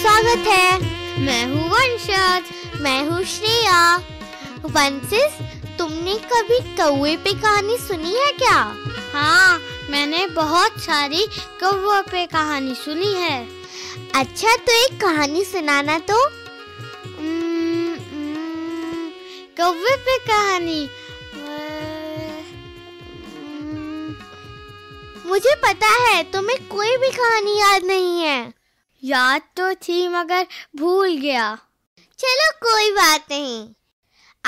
स्वागत है मैं हूँ वंशज मैं हूँ श्रेया वंशिस तुमने कभी कौए पे कहानी सुनी है क्या हाँ मैंने बहुत सारी कौए पे कहानी सुनी है अच्छा तो एक कहानी सुनाना तो कौए पे कहानी मुझे पता है तुम्हें कोई भी कहानी याद नहीं है याद तो थी मगर भूल गया चलो कोई बात नहीं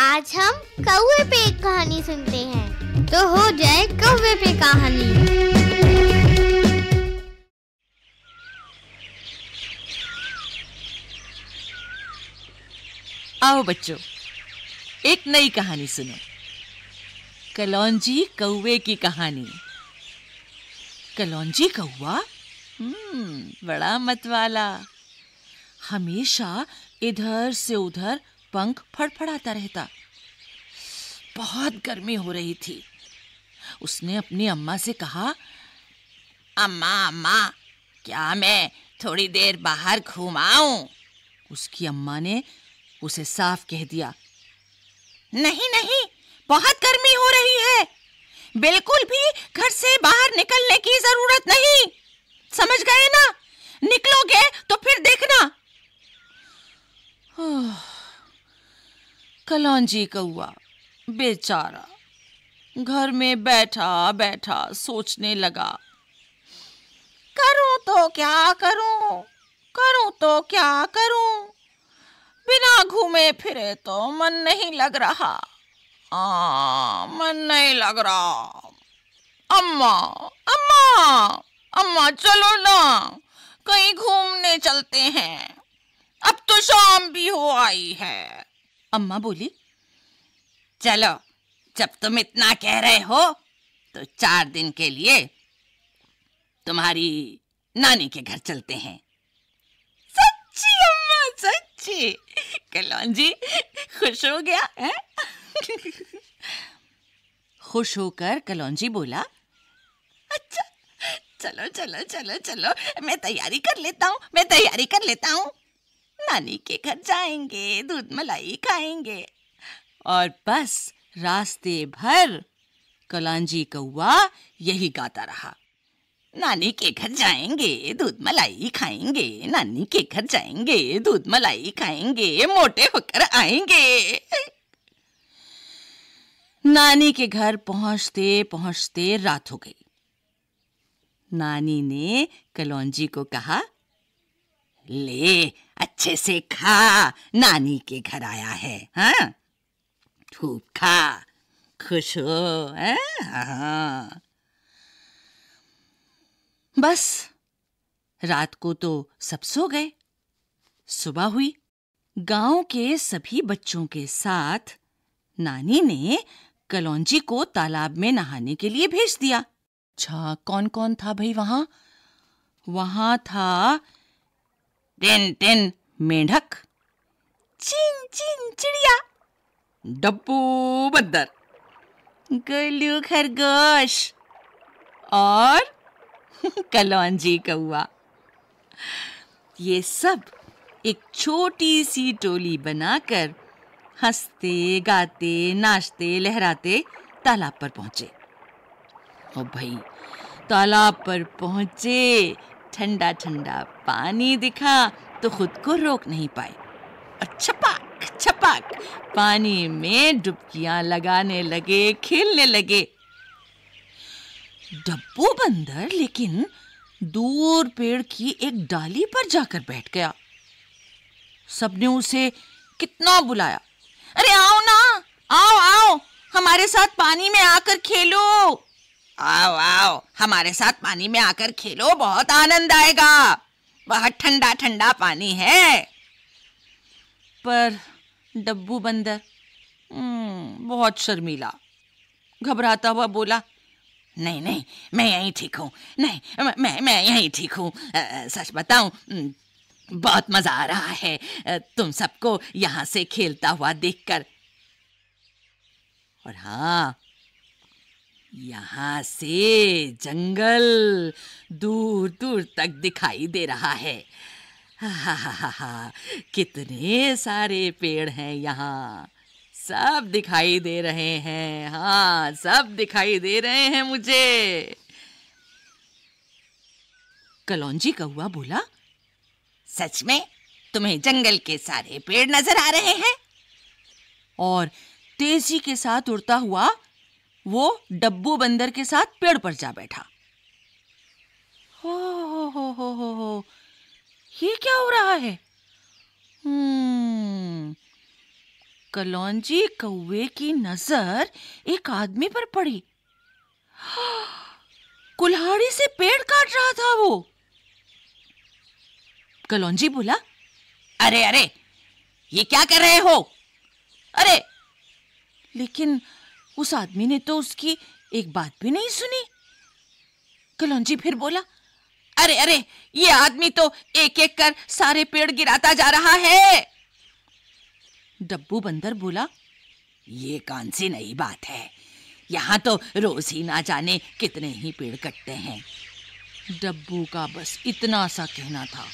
आज हम कौए पे एक कहानी सुनते हैं तो हो जाए कौए पे कहानी आओ बच्चों एक नई कहानी सुनो कलौंजी कौए की कहानी कलौंजी कौआ हम्म बड़ा मतवाला हमेशा इधर से उधर पंख फड़फड़ाता रहता बहुत गर्मी हो रही थी उसने अपनी अम्मा से कहा अम्मा अम्मा क्या मैं थोड़ी देर बाहर घूम आऊं उसकी अम्मा ने उसे साफ कह दिया नहीं नहीं बहुत गर्मी हो रही है बिल्कुल भी घर से बाहर निकलने की जरूरत नहीं समझ गए ना निकलोगे तो फिर देखना कलौजी कौआ बेचारा घर में बैठा बैठा सोचने लगा करूं तो क्या करूं करूं तो क्या करूं बिना घूमे फिरे तो मन नहीं लग रहा आ, मन नहीं लग रहा अम्मा अम्मा अम्मा चलो ना कहीं घूमने चलते हैं अब तो शाम भी हो आई है अम्मा बोली चलो जब तुम इतना कह रहे हो तो चार दिन के लिए तुम्हारी नानी के घर चलते हैं सच्ची अम्मा सच्ची कल्याण जी खुश हो गया है खुश होकर जी बोला अच्छा चलो चलो चलो चलो मैं तैयारी कर लेता हूँ मैं तैयारी कर लेता हूँ नानी के घर जाएंगे दूध मलाई खाएंगे और बस रास्ते भर कलांजी कौआ यही गाता रहा नानी के घर जाएंगे दूध मलाई खाएंगे नानी के घर जाएंगे दूध मलाई खाएंगे मोटे होकर आएंगे नानी के घर पहुंचते पहुंचते रात हो गई नानी ने कलौजी को कहा ले अच्छे से खा नानी के घर आया है हाँ खूब खा खुश हो हाँ? हाँ। बस रात को तो सब सो गए सुबह हुई गांव के सभी बच्चों के साथ नानी ने कलौजी को तालाब में नहाने के लिए भेज दिया अच्छा कौन कौन था भाई वहां वहां था टेन टेन मेंढक चिन चिन चिड़िया डब्बू बंदर गोलू खरगोश और कलौंजी कौआ ये सब एक छोटी सी टोली बनाकर हंसते गाते नाचते लहराते तालाब पर पहुंचे ओ भाई तालाब पर पहुंचे ठंडा ठंडा पानी दिखा तो खुद को रोक नहीं पाए और छपाक छपाक पानी में डुबकियां लगाने लगे खेलने लगे डब्बू बंदर लेकिन दूर पेड़ की एक डाली पर जाकर बैठ गया सबने उसे कितना बुलाया अरे आओ ना आओ आओ हमारे साथ पानी में आकर खेलो आओ आओ हमारे साथ पानी में आकर खेलो बहुत आनंद आएगा वह ठंडा ठंडा पानी है पर डब्बू बंदर हम्म, बहुत शर्मीला घबराता हुआ बोला नहीं नहीं मैं यहीं ठीक हूँ नहीं मैं मैं यहीं ठीक हूँ सच बताऊ हम्म, बहुत मजा आ रहा है तुम सबको यहाँ से खेलता हुआ देखकर और हाँ यहाँ से जंगल दूर दूर तक दिखाई दे रहा है हा हा हा कितने सारे पेड़ हैं यहाँ सब दिखाई दे रहे हैं हाँ सब दिखाई दे रहे हैं मुझे कलौजी कौआ बोला सच में तुम्हें जंगल के सारे पेड़ नजर आ रहे हैं और तेजी के साथ उड़ता हुआ वो डब्बू बंदर के साथ पेड़ पर जा बैठा हो हो हो हो हो हो ये क्या हो रहा है हम्म। कलौजी कौवे की नजर एक आदमी पर पड़ी कुल्हाड़ी से पेड़ काट रहा था वो कलौजी बोला अरे अरे ये क्या कर रहे हो अरे लेकिन उस आदमी ने तो उसकी एक बात भी नहीं सुनी कलौजी फिर बोला अरे अरे ये आदमी तो एक एक कर सारे पेड़ गिराता जा रहा है डब्बू बंदर बोला ये कौन सी नई बात है यहाँ तो रोज ही ना जाने कितने ही पेड़ कटते हैं डब्बू का बस इतना सा कहना था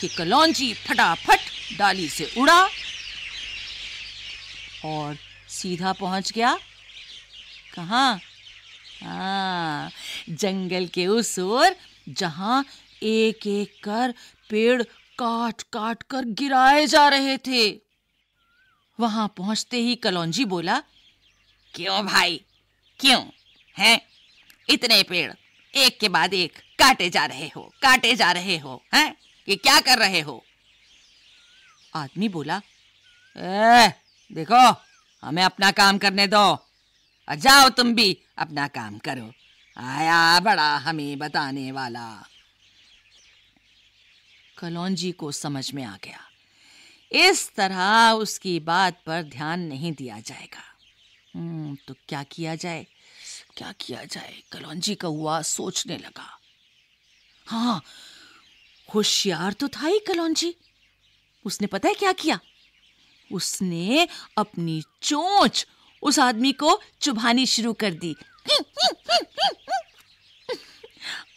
कि कलौजी फटाफट डाली से उड़ा और सीधा पहुंच गया कहा हाँ, जंगल के उस ओर जहां एक एक कर पेड़ काट काट कर गिराए जा रहे थे वहां पहुंचते ही कलौंजी बोला क्यों भाई क्यों हैं इतने पेड़ एक के बाद एक काटे जा रहे हो काटे जा रहे हो हैं ये क्या कर रहे हो आदमी बोला ए देखो हमें अपना काम करने दो जाओ तुम भी अपना काम करो आया बड़ा हमें बताने वाला कलौन जी को समझ में आ गया इस तरह उसकी बात पर ध्यान नहीं दिया जाएगा हम्म, तो क्या किया जाए क्या किया जाए कलौन जी कौआ सोचने लगा हाँ होशियार तो था ही कलौन जी उसने पता है क्या किया उसने अपनी चोंच उस आदमी को चुभानी शुरू कर दी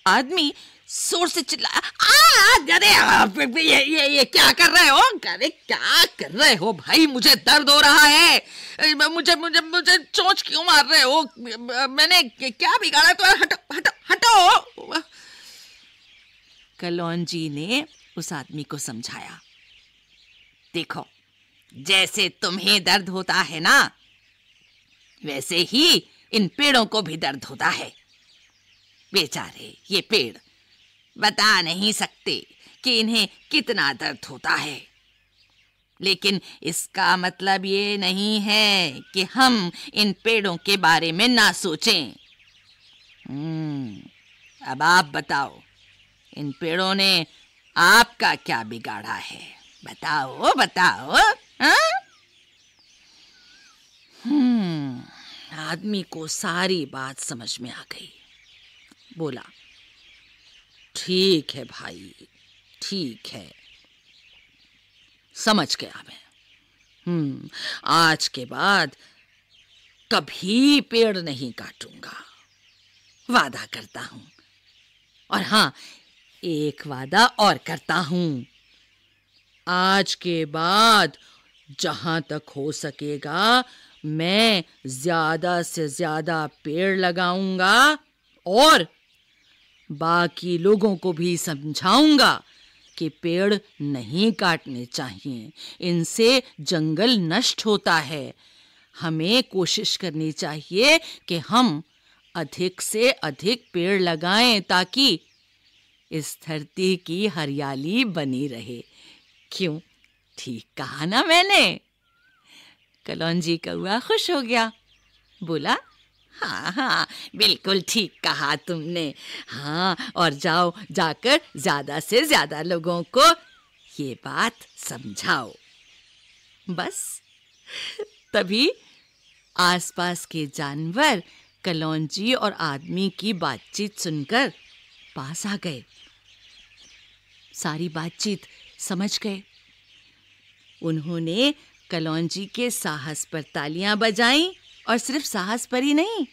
आदमी जोर से चिल्लाया ये ये ये क्या कर रहे हो अरे क्या कर रहे हो भाई मुझे दर्द हो रहा है मुझे मुझे मुझे चोंच क्यों मार रहे हो मैंने क्या बिगाड़ा तो हटो हटो हटो कलौन जी ने उस आदमी को समझाया देखो जैसे तुम्हें दर्द होता है ना वैसे ही इन पेड़ों को भी दर्द होता है बेचारे ये पेड़ बता नहीं सकते कि इन्हें कितना दर्द होता है लेकिन इसका मतलब ये नहीं है कि हम इन पेड़ों के बारे में ना सोचें हम्म, अब आप बताओ इन पेड़ों ने आपका क्या बिगाड़ा है बताओ बताओ हाँ? हम्म, आदमी को सारी बात समझ में आ गई बोला ठीक है भाई ठीक है समझ गया मैं हम्म आज के बाद कभी पेड़ नहीं काटूंगा वादा करता हूं और हां एक वादा और करता हूं आज के बाद जहां तक हो सकेगा मैं ज्यादा से ज्यादा पेड़ लगाऊंगा और बाकी लोगों को भी समझाऊंगा कि पेड़ नहीं काटने चाहिए इनसे जंगल नष्ट होता है हमें कोशिश करनी चाहिए कि हम अधिक से अधिक पेड़ लगाएं ताकि इस धरती की हरियाली बनी रहे क्यों ठीक कहा ना मैंने कलौंजी कौआ खुश हो गया बोला हाँ हाँ बिल्कुल ठीक कहा तुमने हाँ और जाओ जाकर ज़्यादा से ज़्यादा लोगों को ये बात समझाओ बस तभी आसपास के जानवर कलौंजी और आदमी की बातचीत सुनकर पास आ गए सारी बातचीत समझ गए उन्होंने कलौंजी के साहस पर तालियां बजाईं और सिर्फ साहस पर ही नहीं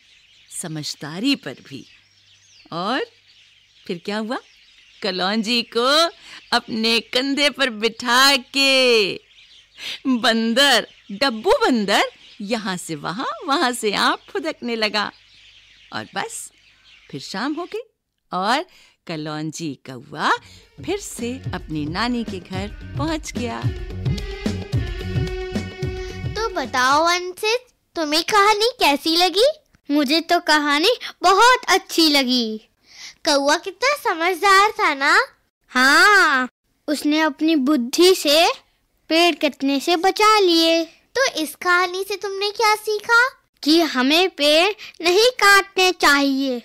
समझदारी पर भी और फिर क्या हुआ कलौंजी को अपने कंधे पर बिठा के बंदर डब्बू बंदर यहां से वहां वहां से आप फुदकने लगा और बस फिर शाम हो गई और कलौंजी कौआ फिर से अपनी नानी के घर पहुंच गया बताओ अंशित तुम्हें कहानी कैसी लगी मुझे तो कहानी बहुत अच्छी लगी कौआ कितना समझदार था ना हाँ उसने अपनी बुद्धि से पेड़ कटने से बचा लिए तो इस कहानी से तुमने क्या सीखा कि हमें पेड़ नहीं काटने चाहिए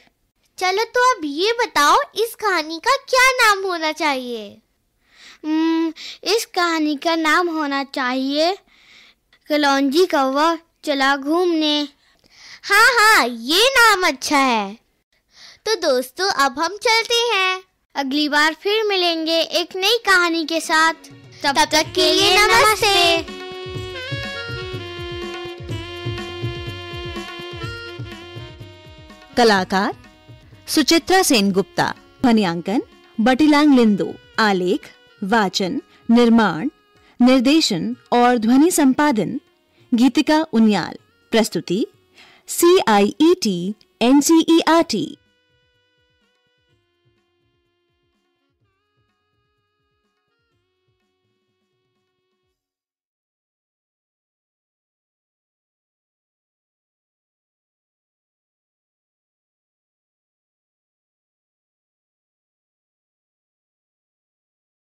चलो तो अब ये बताओ इस कहानी का क्या नाम होना चाहिए इस कहानी का नाम होना चाहिए कलौजी कौवा चला घूमने हाँ हाँ ये नाम अच्छा है तो दोस्तों अब हम चलते हैं अगली बार फिर मिलेंगे एक नई कहानी के साथ तब, तब तक के लिए नमस्ते, कलाकार सुचित्रा सेन गुप्ता ध्वनियांकन बटिलांग लिंदो आलेख वाचन निर्माण निर्देशन और ध्वनि संपादन गीतिका उनियाल प्रस्तुति C I E T N C E R T